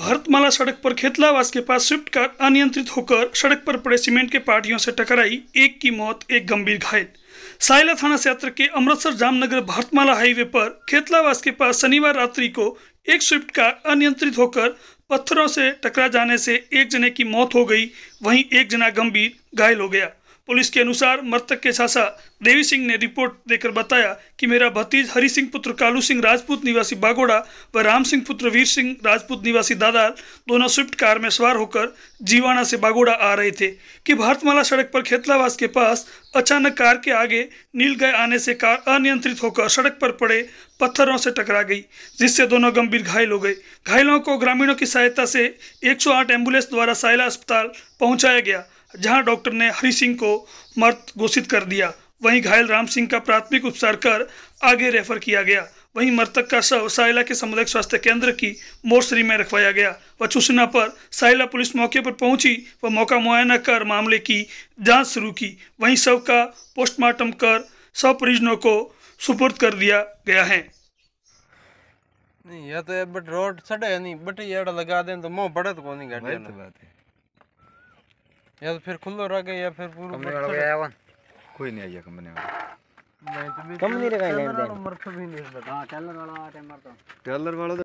भारतमाला सड़क पर खेतलावास के पास स्विफ्ट कार अनियंत्रित होकर सड़क पर पड़े सीमेंट के पार्टियों से टकराई एक की मौत एक गंभीर घायल सायला थाना क्षेत्र के अमृतसर जामनगर भारतमाला हाईवे पर खेतलावास के पास शनिवार रात्रि को एक स्विफ्ट कार अनियंत्रित होकर पत्थरों से टकरा जाने से एक जने की मौत हो गई वहीं एक जना गंभीर घायल हो गया पुलिस के अनुसार मृतक के चाचा देवी सिंह ने रिपोर्ट देकर बताया कि मेरा भतीज हरि सिंह पुत्र कालू सिंह राजपूत निवासी बागोड़ा व राम सिंह पुत्र वीर सिंह राजपूत निवासी दादाल दोनों स्विफ्ट कार में सवार होकर जीवाणा से बागोड़ा आ रहे थे कि भारतमाला सड़क पर खेतलावास के पास अचानक कार के आगे नील गाय आने से कार अनियंत्रित होकर सड़क पर पड़े पत्थरों से टकरा गई जिससे दोनों गंभीर घायल हो गए घायलों को ग्रामीणों की सहायता से 108 एम्बुलेंस द्वारा सायला अस्पताल पहुंचाया गया जहां डॉक्टर ने हरि सिंह को मृत घोषित कर दिया वहीं घायल राम सिंह का प्राथमिक उपचार कर आगे रेफर किया गया वहीं मृतक का शव साइला के सामुदायिक स्वास्थ्य केंद्र की मोर्चरी में रखवाया गया व सूचना पर साइला पुलिस मौके पर पहुंची व मौका मुआयना कर मामले की जांच शुरू की वहीं शव का पोस्टमार्टम कर सब परिजनों को सुपुर्द कर दिया गया है नहीं यह तो बट रोड सड़े नहीं बट ये लगा दें तो मोह बढ़त तो को नहीं घटे तो है या तो फिर खुल्लो रह गया या फिर कंपनी वाला गया कौन कोई नहीं आया कंपनी वाला कंपनी रे का नहीं मरतो टेलर वाला टेमर तो टेलर वाला